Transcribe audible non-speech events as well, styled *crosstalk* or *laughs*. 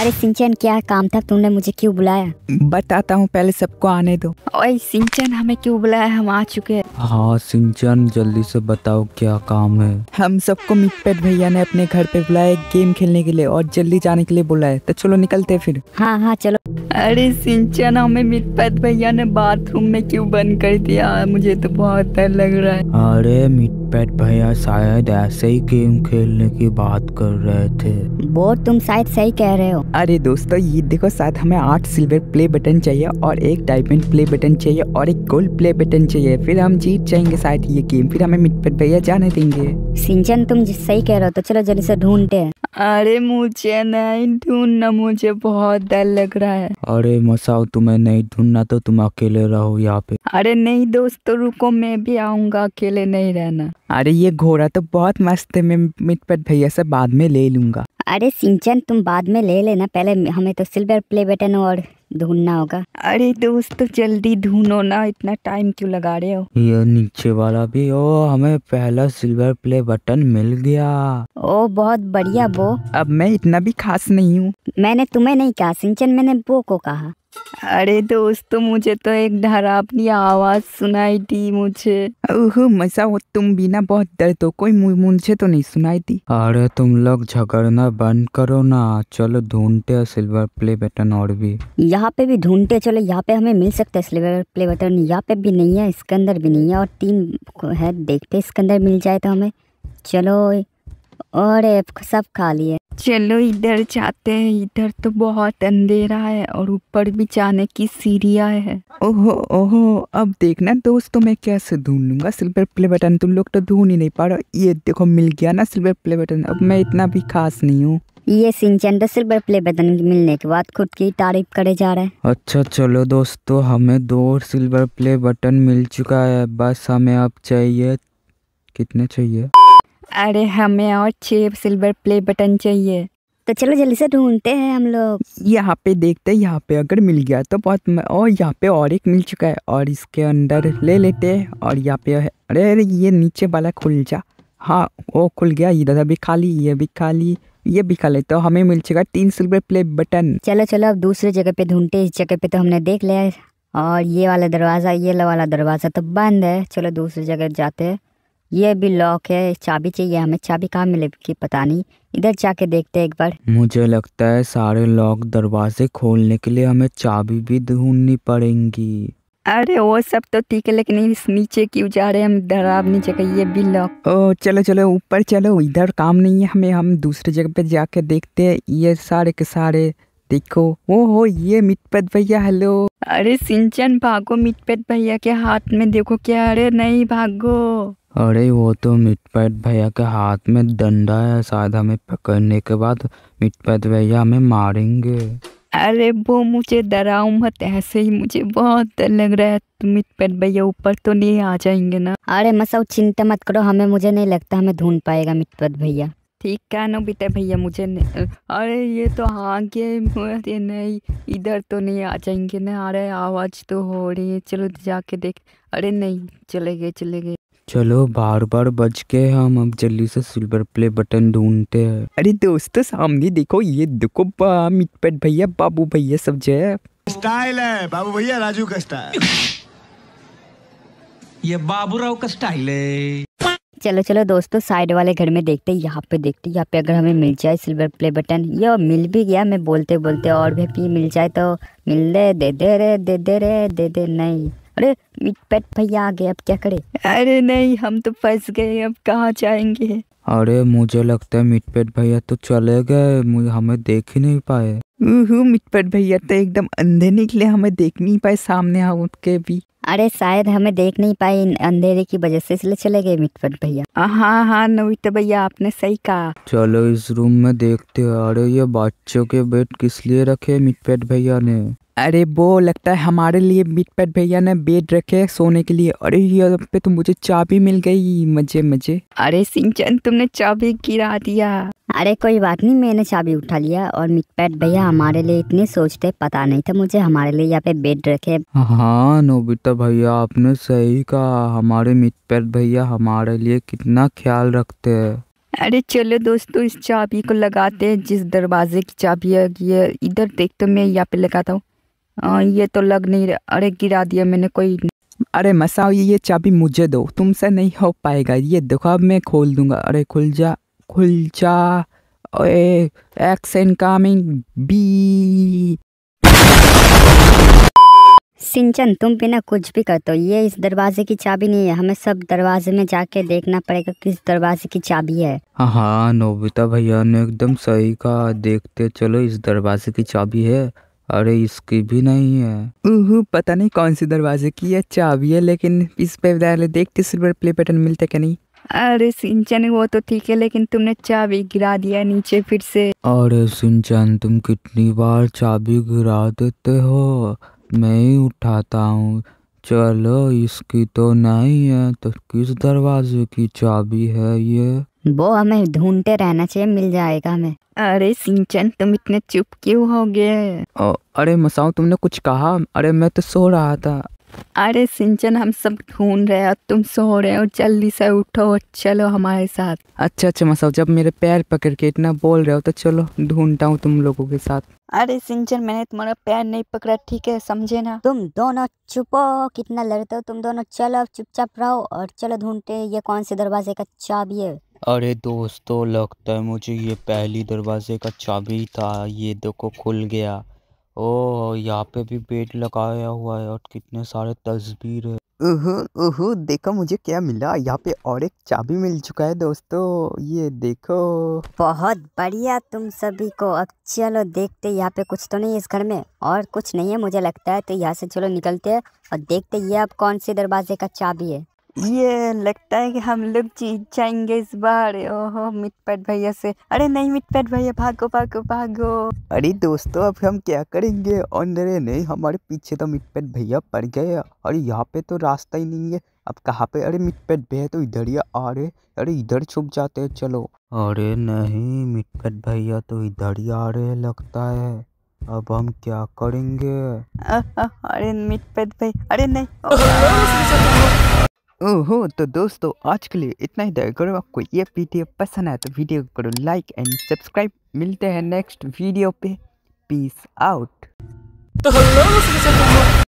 अरे सिंचन क्या काम था तुमने मुझे क्यों बुलाया बताता हूँ पहले सबको आने दो ओए सिंचन हमें क्यों बुलाया हम आ चुके हैं हाँ सिंचन जल्दी से बताओ क्या काम है हम सबको मिटपेट भैया ने अपने घर पे बुलाया गेम खेलने के लिए और जल्दी जाने के लिए बुलाया तो चलो निकलते फिर हाँ हाँ चलो अरे सिंचन हमें मिटपेट भैया ने बाथरूम में क्यों बंद कर दिया मुझे तो बहुत डर लग रहा है अरे मिटपेट भैया शायद ऐसे ही गेम खेलने की बात कर रहे थे वो तुम शायद सही कह रहे हो अरे दोस्तों ये देखो साथ हमें आठ सिल्वर प्ले बटन चाहिए और एक डायमंड प्ले बटन चाहिए और एक गोल्ड प्ले बटन चाहिए फिर हम जीत जाएंगे शायद ये गेम फिर हमें मिट पर भैया जाने देंगे सिंचन तुम सही कह रहे हो तो चलो जल्दी से ढूंढते अरे मुझे नहीं ढूंढना मुझे बहुत डर लग रहा है अरे मसाओ तुम्हें नहीं ढूंढना तो तुम अकेले रहो यहाँ पे अरे नहीं दोस्तों रुको मैं भी आऊंगा अकेले नहीं रहना अरे ये घोड़ा तो बहुत मस्त है मैं मिटपट भैया से बाद में ले लूंगा अरे सिंचन तुम बाद में ले लेना पहले हमें तो सिल्वर प्ले बटन और ढूंढना होगा अरे दोस्त जल्दी ढूंढो ना इतना टाइम क्यों लगा रहे हो ये नीचे वाला भी ओ हमें पहला सिल्वर प्ले बटन मिल गया ओ बहुत बढ़िया वो अब मैं इतना भी खास नहीं हूँ मैंने तुम्हें नहीं कहा सिंचन मैंने वो को कहा अरे दोस्तों मुझे तो एक डरावनी आवाज़ सुनाई दी मुझे ओह मजा हो तुम बिना बहुत दर्द हो कोई मुझे तो नहीं सुनाई दी अरे तुम लोग झगड़ना बंद करो ना चलो ढूंढते सिल्वर प्ले बटन और भी यहाँ पे भी ढूंढते चलो यहाँ पे हमें मिल सकता है सिल्वर प्ले बटन यहाँ पे भी नहीं है इसके अंदर भी नहीं है और तीन है देखते इसके अंदर मिल जाए तो हमें चलो और सब खा लिए चलो इधर जाते हैं इधर तो बहुत अंधेरा है और ऊपर भी जाने की सीढ़िया है ओहो ओहो अब देखना दोस्तों तो मैं कैसे ढूंढ लूंगा सिल्वर प्ले बटन तुम लोग तो ढूंढ ही नहीं पा रहे ये देखो मिल गया ना सिल्वर प्ले बटन अब मैं इतना भी खास नहीं हूँ ये सिंचन तो सिल्वर प्ले बटन मिलने के बाद खुद की तारीफ करे जा रहा है अच्छा चलो दोस्तों हमें दो सिल्वर प्ले बटन मिल चुका है बस हमें अब चाहिए कितने चाहिए अरे हमें और छह सिल्वर प्ले बटन चाहिए तो चलो जल्दी से ढूंढते हैं हम लोग यहाँ पे देखते हैं यहाँ पे अगर मिल गया तो बहुत म... और यहाँ पे और एक मिल चुका है और इसके अंदर ले लेते हैं और यहाँ पे अरे अरे ये नीचे वाला खुल जा हाँ वो खुल गया इधर भी खाली ये भी खाली ये भी खा ले तो हमें मिल चुका तीन सिल्वर प्ले बटन चलो चलो अब दूसरे जगह पे ढूंढते इस जगह पे तो हमने देख लिया और ये वाला दरवाज़ा ये वाला दरवाज़ा तो बंद है चलो दूसरी जगह जाते हैं ये भी लॉक है चाबी चाहिए हमें चाबी कहाँ मिलेगी पता नहीं इधर जाके देखते हैं एक बार मुझे लगता है सारे लॉक दरवाजे खोलने के लिए हमें चाबी भी ढूंढनी पड़ेगी अरे वो सब तो ठीक है लेकिन इस नीचे क्यों जा रहे हैं हम डराब नीचे का ये भी लॉक ओ चलो चलो ऊपर चलो इधर काम नहीं है हमें हम दूसरे जगह पे जाके देखते हैं ये सारे के सारे देखो ओ हो ये मिटपत भैया हेलो अरे सिंचन भागो मिटपत भैया के हाथ में देखो क्या अरे नहीं भागो अरे वो तो मिटपैट भैया के हाथ में डंडा है शायद हमें पकड़ने के बाद मिटपैट भैया हमें मारेंगे अरे वो मुझे डराओ मत ऐसे ही मुझे बहुत डर लग रहा है मिटपैट भैया ऊपर तो नहीं आ जाएंगे ना अरे मसाऊ चिंता मत करो हमें मुझे नहीं लगता हमें ढूंढ पाएगा मिटपैट भैया ठीक क्या नो बेटा भैया मुझे अरे ये तो आगे अरे नहीं इधर तो नहीं आ जाएंगे ना अरे आवाज़ तो हो रही है चलो जाके देख अरे नहीं चले गए चले गए चलो बार बार बज के हम अब जल्दी से सिल्वर प्ले बटन ढूंढते हैं अरे दोस्तों सामने देखो ये देखो मिटपेट भैया बाबू भैया सब जय स्टाइल है बाबू भैया राजू का स्टाइल ये राव का स्टाइल है चलो चलो दोस्तों साइड वाले घर में देखते हैं यहाँ पे देखते हैं यहाँ पे अगर हमें मिल जाए सिल्वर प्ले बटन ये मिल भी गया मैं बोलते बोलते और भी मिल जाए तो मिल दे दे दे रे दे दे रे दे दे नहीं अरे पेट भैया आ गए अब क्या करें अरे नहीं हम तो फंस गए अब कहाँ जाएंगे अरे मुझे लगता है मिटपेट भैया तो चले गए हमें देख ही नहीं पाए मिटपेट भैया तो एकदम अंधे निकले हमें देख नहीं पाए सामने उठ के भी अरे शायद हमें देख नहीं पाए अंधेरे की वजह से इसलिए चले गए मिटपट भैया हाँ हाँ नवित तो भैया आपने सही कहा चलो इस रूम में देखते हैं अरे ये बच्चों के बेड किस लिए रखे मिटपेट भैया ने अरे वो लगता है हमारे लिए पैट भैया ने बेड रखे सोने के लिए अरे यहाँ पे तो मुझे चाबी मिल गई मजे मजे अरे सिंचन तुमने चाबी गिरा दिया अरे कोई बात नहीं मैंने चाबी उठा लिया और मिटपैट भैया हमारे लिए इतने सोचते पता नहीं था मुझे हमारे लिए यहाँ पे बेड रखे हाँ नोबिता भैया आपने सही कहा हमारे मिटपैट भैया हमारे लिए कितना ख्याल रखते है अरे चलो दोस्तों इस चाबी को लगाते हैं जिस दरवाजे की चाबी है इधर देखते तो मैं यहाँ पे लगाता हूँ आ, हाँ, ये तो लग नहीं रहा अरे गिरा दिया मैंने कोई अरे मसाओ ये चाबी मुझे दो तुमसे नहीं हो पाएगा ये देखो अब मैं खोल दूंगा अरे खुल जा खुल जा ओए एक्स एंड बी सिंचन तुम बिना कुछ भी करते हो ये इस दरवाजे की चाबी नहीं है हमें सब दरवाजे में जाके देखना पड़ेगा किस दरवाजे की चाबी है हाँ, हाँ नोबिता भैया ने एकदम सही कहा देखते चलो इस दरवाजे की चाबी है अरे इसकी भी नहीं है ऊहू पता नहीं कौन सी दरवाजे की है चाबी है लेकिन इस पे देखते सिल्वर प्ले पैटर्न मिलते क्या नहीं अरे सिंचन वो तो ठीक है लेकिन तुमने चाबी गिरा दिया नीचे फिर से अरे सिंचन तुम कितनी बार चाबी गिरा देते हो मैं ही उठाता हूँ चलो इसकी तो नहीं है तो किस दरवाजे की चाबी है ये वो हमें ढूंढते रहना चाहिए मिल जाएगा हमें अरे सिंचन तुम इतने चुप क्यों हो गए अरे मसाओ तुमने कुछ कहा अरे मैं तो सो रहा था अरे सिंचन हम सब ढूंढ रहे हैं तुम सो रहे हो जल्दी से उठो और चलो हमारे साथ अच्छा अच्छा मसाओ जब मेरे पैर पकड़ के इतना बोल रहे हो तो चलो ढूंढता हूँ तुम लोगों के साथ अरे सिंचन मैंने तुम्हारा पैर नहीं पकड़ा ठीक है समझे ना तुम दोनों चुपो कितना लड़ते हो तुम दोनों चलो चुपचाप रहो और चलो ढूंढते ये कौन से दरवाजे का चाबी है अरे दोस्तों लगता है मुझे ये पहली दरवाजे का चाबी था ये देखो खुल गया ओ यहाँ पे भी बेड लगाया हुआ है और कितने सारे तस्वीर है ओहो ओहो देखो मुझे क्या मिला यहाँ पे और एक चाबी मिल चुका है दोस्तों ये देखो बहुत बढ़िया तुम सभी को अब चलो देखते यहाँ पे कुछ तो नहीं है इस घर में और कुछ नहीं है मुझे लगता है तो यहाँ से चलो निकलते हैं और देखते ये अब कौन से दरवाजे का चाबी है ये लगता है कि हम लोग जीत जाएंगे इस बार ओहो मिटपैट भैया से अरे नहीं मिटपैट भैया भागो भागो भागो अरे दोस्तों अब हम क्या करेंगे और अरे नहीं हमारे पीछे तो मिटपैट भैया पड़ गए और यहाँ पे तो रास्ता ही नहीं है अब कहाँ पे अरे मिटपैट भैया तो इधर ही आ रहे अरे इधर छुप जाते हैं चलो अरे नहीं मिटपैट भैया तो इधर ही आ रहे लगता है अब हम क्या करेंगे अरे मिटपैट भैया अरे नहीं *laughs* ओहो तो दोस्तों आज के लिए इतना ही था अगर आपको ये वीडियो पसंद आए तो वीडियो करो लाइक एंड सब्सक्राइब मिलते हैं नेक्स्ट वीडियो पे पीस आउट तो हेलो